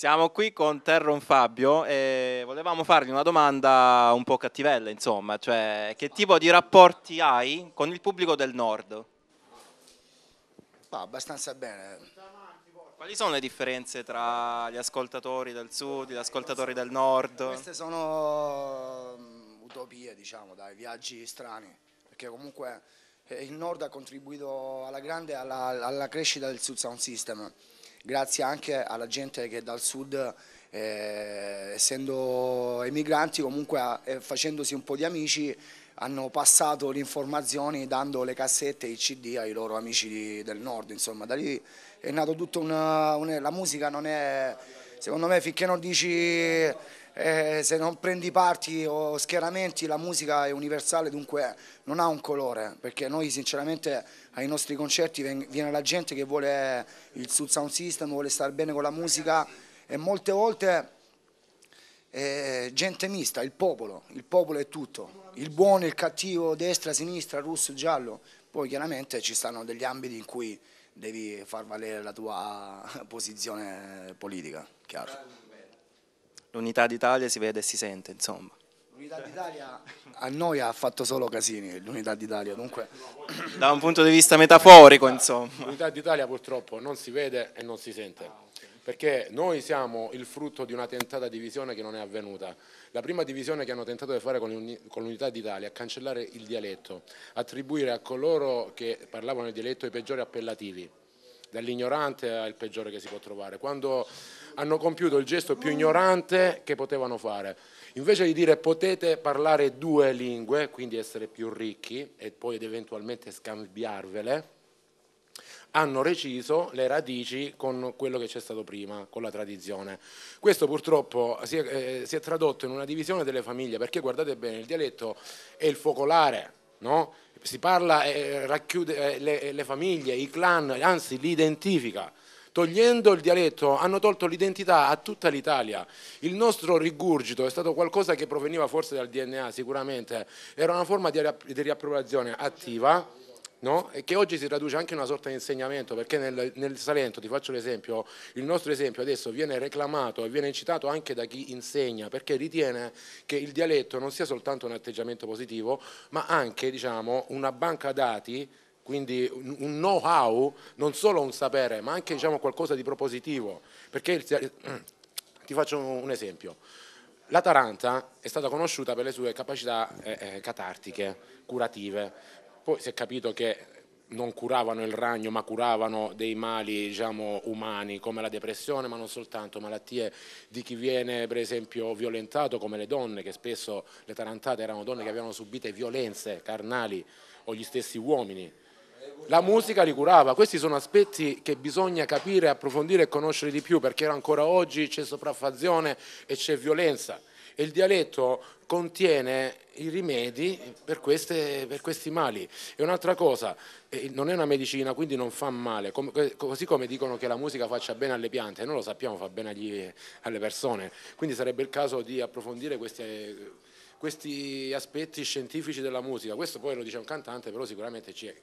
Siamo qui con Terron Fabio e volevamo fargli una domanda un po' cattivella, insomma, cioè che tipo di rapporti hai con il pubblico del nord? Ma abbastanza bene. Quali sono le differenze tra gli ascoltatori del sud e gli ascoltatori del nord? Queste sono mm, utopie, diciamo, dai viaggi strani, perché comunque eh, il nord ha contribuito alla grande alla, alla crescita del Sud Sound System grazie anche alla gente che dal sud eh, essendo emigranti comunque eh, facendosi un po' di amici hanno passato le informazioni dando le cassette e i cd ai loro amici di, del nord insomma da lì è nato tutto una, una, la musica non è secondo me finché non dici eh, se non prendi parti o schieramenti la musica è universale, dunque eh, non ha un colore, perché noi sinceramente ai nostri concerti viene la gente che vuole il sul sound system, vuole stare bene con la musica e molte volte eh, gente mista, il popolo, il popolo è tutto, il buono, il cattivo, destra, sinistra, russo, giallo, poi chiaramente ci stanno degli ambiti in cui devi far valere la tua posizione politica, chiaro l'unità d'Italia si vede e si sente, insomma. L'unità d'Italia a noi ha fatto solo casini, l'unità d'Italia, dunque... Da un punto di vista metaforico, insomma. L'unità d'Italia purtroppo non si vede e non si sente perché noi siamo il frutto di una tentata divisione che non è avvenuta. La prima divisione che hanno tentato di fare con l'Unità d'Italia è cancellare il dialetto, attribuire a coloro che parlavano il dialetto i peggiori appellativi dall'ignorante al peggiore che si può trovare, quando hanno compiuto il gesto più ignorante che potevano fare. Invece di dire potete parlare due lingue, quindi essere più ricchi e poi ed eventualmente scambiarvele, hanno reciso le radici con quello che c'è stato prima, con la tradizione. Questo purtroppo si è, eh, si è, tradotto in una divisione delle famiglie, perché guardate bene, il dialetto è il focolare, no? si parla, eh, racchiude eh, le, eh, le, famiglie, i clan, anzi li identifica. Togliendo il dialetto hanno tolto l'identità a tutta l'Italia. Il nostro rigurgito è stato qualcosa che proveniva forse dal DNA sicuramente, era una forma di, riappropriazione attiva no? e che oggi si traduce anche in una sorta di insegnamento, perché nel, nel Salento, ti faccio l'esempio, il nostro esempio adesso viene reclamato e viene citato anche da chi insegna, perché ritiene che il dialetto non sia soltanto un atteggiamento positivo, ma anche diciamo, una banca dati quindi un know-how, non solo un sapere, ma anche diciamo, qualcosa di propositivo. Perché il, ti faccio un esempio. La Taranta è stata conosciuta per le sue capacità eh, eh catartiche, curative, poi si è capito che non curavano il ragno ma curavano dei mali diciamo, umani come la depressione ma non soltanto malattie di chi viene per esempio violentato come le donne che spesso le tarantate erano donne che avevano subito violenze carnali o gli stessi uomini la musica li curava, questi sono aspetti che bisogna capire, approfondire e conoscere di più perché ancora oggi c'è sopraffazione e c'è violenza e il dialetto contiene i rimedi per, queste, per questi mali. E un'altra cosa, non è una medicina, quindi non fa male, così come dicono che la musica faccia bene alle piante, noi lo sappiamo, fa bene agli, alle persone, quindi sarebbe il caso di approfondire queste, questi aspetti scientifici della musica. Questo poi lo dice un cantante, però sicuramente c'è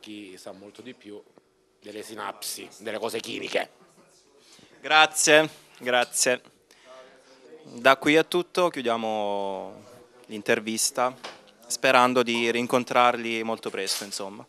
chi sa molto di più delle sinapsi, delle cose chimiche. Grazie, grazie. Da qui è tutto, chiudiamo l'intervista sperando di rincontrarli molto presto, insomma.